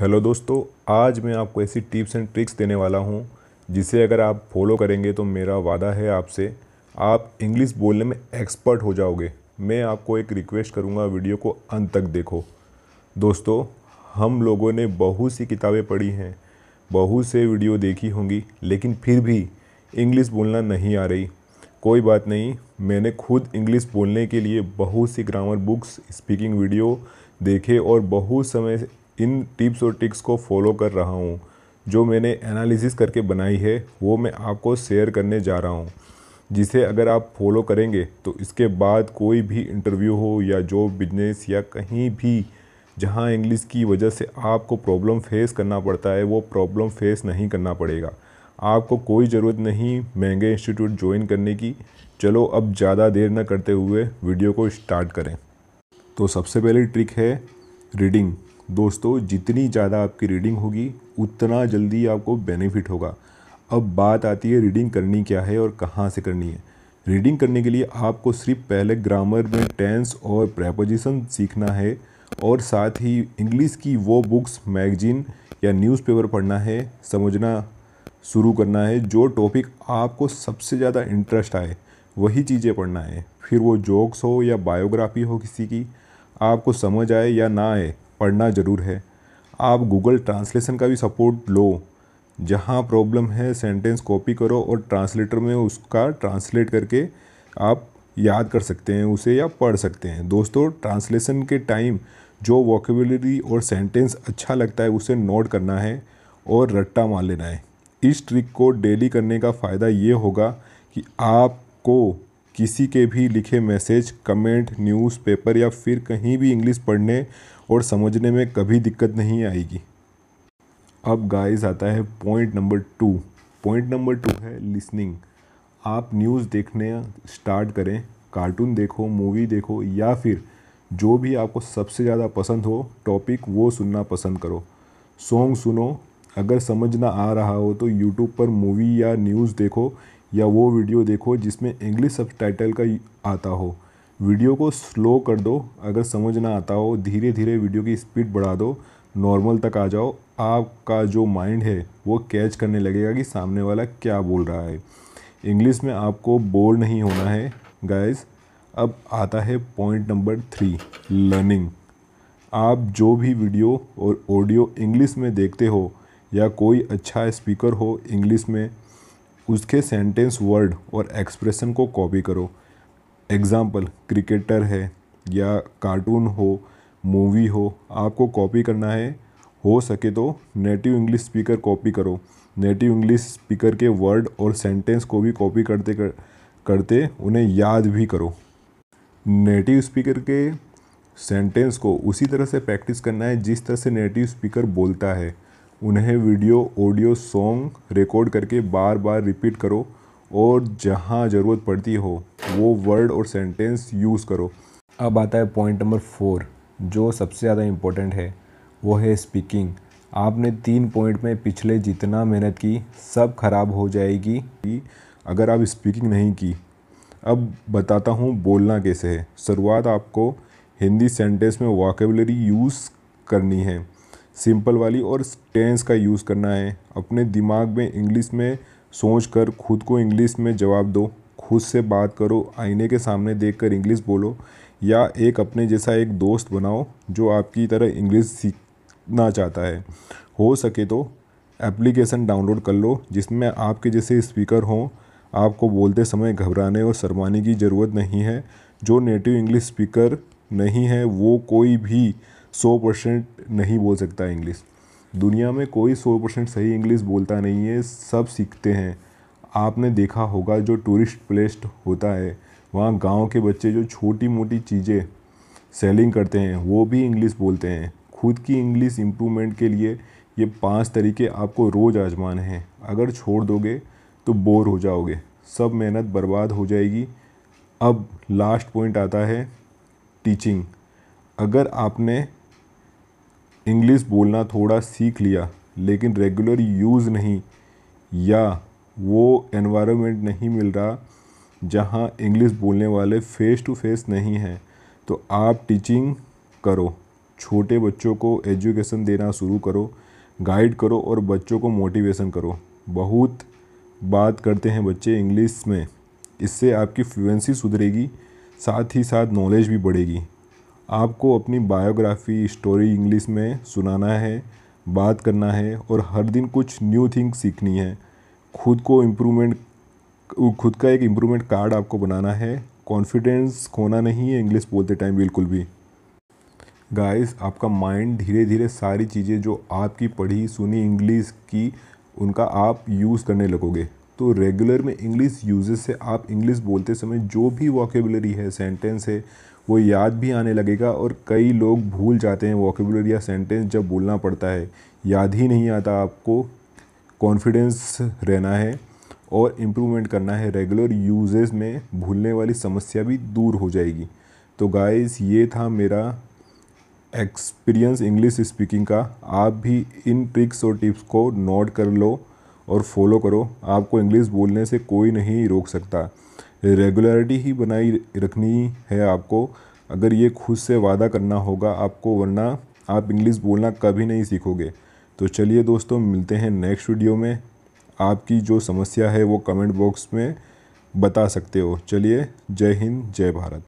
hello दोस्तों आज मैं आपको ऐसी टिप्स एंड ट्रिक्स देने वाला हूँ जिसे अगर आप फॉलो करेंगे तो मेरा वादा है आपसे आप इंग्लिश बोलने में एक्सपर्ट हो जाओगे मैं आपको एक रिक्वेस्ट करूँगा वीडियो को अंत तक देखो दोस्तों हम लोगों ने बहुत सी किताबें पढ़ी हैं बहुत से वीडियो देखी होंगी लेकिन फिर भी इंग्लिश बोलना नहीं आ रही कोई बात नहीं मैंने खुद इंग्लिश बोलने के लिए बहुत सी ग्रामर बुक्स स्पीकिंग वीडियो देखे और बहुत समय इन टिप्स और टिक्स को फॉलो कर रहा हूँ जो मैंने एनालिसिस करके बनाई है वो मैं आपको शेयर करने जा रहा हूँ जिसे अगर आप फॉलो करेंगे तो इसके बाद कोई भी इंटरव्यू हो या जॉब बिजनेस या कहीं भी जहाँ इंग्लिश की वजह से आपको प्रॉब्लम फेस करना पड़ता है वो प्रॉब्लम फेस नहीं करना पड़ेगा आपको कोई ज़रूरत नहीं महंगे इंस्टीट्यूट ज्वाइन करने की चलो अब ज़्यादा देर न करते हुए वीडियो को स्टार्ट करें तो सबसे पहली ट्रिक है रीडिंग दोस्तों जितनी ज़्यादा आपकी रीडिंग होगी उतना जल्दी आपको बेनिफिट होगा अब बात आती है रीडिंग करनी क्या है और कहाँ से करनी है रीडिंग करने के लिए आपको सिर्फ पहले ग्रामर में टेंस और प्रेपोजिशन सीखना है और साथ ही इंग्लिश की वो बुक्स मैगजीन या न्यूज़पेपर पढ़ना है समझना शुरू करना है जो टॉपिक आपको सबसे ज़्यादा इंटरेस्ट आए वही चीज़ें पढ़ना है फिर वो जोक्स हो या बायोग्राफी हो किसी की आपको समझ आए या ना आए पढ़ना ज़रूर है आप गूगल ट्रांसलेशन का भी सपोर्ट लो जहाँ प्रॉब्लम है सेंटेंस कॉपी करो और ट्रांसलेटर में उसका ट्रांसलेट करके आप याद कर सकते हैं उसे या पढ़ सकते हैं दोस्तों ट्रांसलेशन के टाइम जो वॉकेबलरी और सेंटेंस अच्छा लगता है उसे नोट करना है और रट्टा मार लेना है इस ट्रिक को डेली करने का फ़ायदा ये होगा कि आपको किसी के भी लिखे मैसेज कमेंट न्यूज़पेपर या फिर कहीं भी इंग्लिश पढ़ने और समझने में कभी दिक्कत नहीं आएगी अब गाइस आता है point number two point number two है लिसनिंग आप न्यूज़ देखने स्टार्ट करें कार्टून देखो मूवी देखो या फिर जो भी आपको सबसे ज़्यादा पसंद हो टॉपिक वो सुनना पसंद करो सॉन्ग सुनो अगर समझ ना आ रहा हो तो यूट्यूब पर मूवी या न्यूज़ देखो या वो वीडियो देखो जिसमें इंग्लिश सब का आता हो वीडियो को स्लो कर दो अगर समझ ना आता हो धीरे धीरे वीडियो की स्पीड बढ़ा दो नॉर्मल तक आ जाओ आपका जो माइंड है वो कैच करने लगेगा कि सामने वाला क्या बोल रहा है इंग्लिश में आपको बोर नहीं होना है गाइस अब आता है पॉइंट नंबर थ्री लर्निंग आप जो भी वीडियो और ऑडियो इंग्लिश में देखते हो या कोई अच्छा स्पीकर हो इंग्लिश में उसके सेंटेंस वर्ड और एक्सप्रेशन को कॉपी करो एग्ज़ाम्पल क्रिकेटर है या कार्टून हो मूवी हो आपको कॉपी करना है हो सके तो नेटिव इंग्लिश स्पीकर कॉपी करो नेटिव इंग्लिश स्पीकर के वर्ड और सेंटेंस को भी कॉपी करते कर, करते उन्हें याद भी करो नेटिव स्पीकर के सेंटेंस को उसी तरह से प्रैक्टिस करना है जिस तरह से नेटिव स्पीकर बोलता है उन्हें वीडियो ऑडियो सॉन्ग रिकॉर्ड करके बार बार रिपीट करो और जहाँ ज़रूरत पड़ती हो वो वर्ड और सेंटेंस यूज़ करो अब आता है पॉइंट नंबर फोर जो सबसे ज़्यादा इम्पोर्टेंट है वो है स्पीकिंग आपने तीन पॉइंट में पिछले जितना मेहनत की सब खराब हो जाएगी अगर आप स्पीकिंग नहीं की अब बताता हूँ बोलना कैसे है शुरुआत आपको हिंदी सेंटेंस में वाकेबलरी यूज़ करनी है सिंपल वाली और टेंस का यूज़ करना है अपने दिमाग में इंग्लिश में सोच कर खुद को इंग्लिश में जवाब दो खुद से बात करो आईने के सामने देख कर इंग्लिश बोलो या एक अपने जैसा एक दोस्त बनाओ जो आपकी तरह इंग्लिश सीखना चाहता है हो सके तो एप्लीकेशन डाउनलोड कर लो जिसमें आपके जैसे स्पीकर हों आपको बोलते समय घबराने और शर्माने की ज़रूरत नहीं है जो नेटिव इंग्लिश स्पीकर नहीं है वो कोई भी सौ परसेंट नहीं बोल सकता इंग्लिश दुनिया में कोई सौ परसेंट सही इंग्लिश बोलता नहीं है सब सीखते हैं आपने देखा होगा जो टूरिस्ट प्लेस होता है वहाँ गांव के बच्चे जो छोटी मोटी चीज़ें सेलिंग करते हैं वो भी इंग्लिश बोलते हैं खुद की इंग्लिश इम्प्रूवमेंट के लिए ये पांच तरीके आपको रोज़ आजमाने हैं अगर छोड़ दोगे तो बोर हो जाओगे सब मेहनत बर्बाद हो जाएगी अब लास्ट पॉइंट आता है टीचिंग अगर आपने इंग्लिश बोलना थोड़ा सीख लिया लेकिन रेगुलर यूज़ नहीं या वो एनवायरनमेंट नहीं मिल रहा जहाँ इंग्लिश बोलने वाले फ़ेस टू फेस नहीं हैं तो आप टीचिंग करो छोटे बच्चों को एजुकेशन देना शुरू करो गाइड करो और बच्चों को मोटिवेशन करो बहुत बात करते हैं बच्चे इंग्लिश में इससे आपकी फ्लुएंसी सुधरेगी साथ ही साथ नॉलेज भी बढ़ेगी आपको अपनी बायोग्राफी स्टोरी इंग्लिश में सुनाना है बात करना है और हर दिन कुछ न्यू थिंग सीखनी है खुद को इम्प्रूवमेंट खुद का एक इम्प्रूवमेंट कार्ड आपको बनाना है कॉन्फिडेंस खोना नहीं है इंग्लिश बोलते टाइम बिल्कुल भी गाइस आपका माइंड धीरे धीरे सारी चीज़ें जो आपकी पढ़ी सुनी इंग्लिश की उनका आप यूज़ करने लगोगे तो रेगुलर में इंग्लिश यूजेस से आप इंग्लिश बोलते समय जो भी वॉकेबलरी है सेंटेंस है वो याद भी आने लगेगा और कई लोग भूल जाते हैं वॉकेबुलर या सेंटेंस जब बोलना पड़ता है याद ही नहीं आता आपको कॉन्फिडेंस रहना है और इम्प्रूवमेंट करना है रेगुलर यूजेस में भूलने वाली समस्या भी दूर हो जाएगी तो गाइस ये था मेरा एक्सपीरियंस इंग्लिश स्पीकिंग का आप भी इन ट्रिक्स और टिप्स को नोट कर लो और फॉलो करो आपको इंग्लिश बोलने से कोई नहीं रोक सकता रेगुलरिटी ही बनाई रखनी है आपको अगर ये खुद से वादा करना होगा आपको वरना आप इंग्लिश बोलना कभी नहीं सीखोगे तो चलिए दोस्तों मिलते हैं नेक्स्ट वीडियो में आपकी जो समस्या है वो कमेंट बॉक्स में बता सकते हो चलिए जय हिंद जय भारत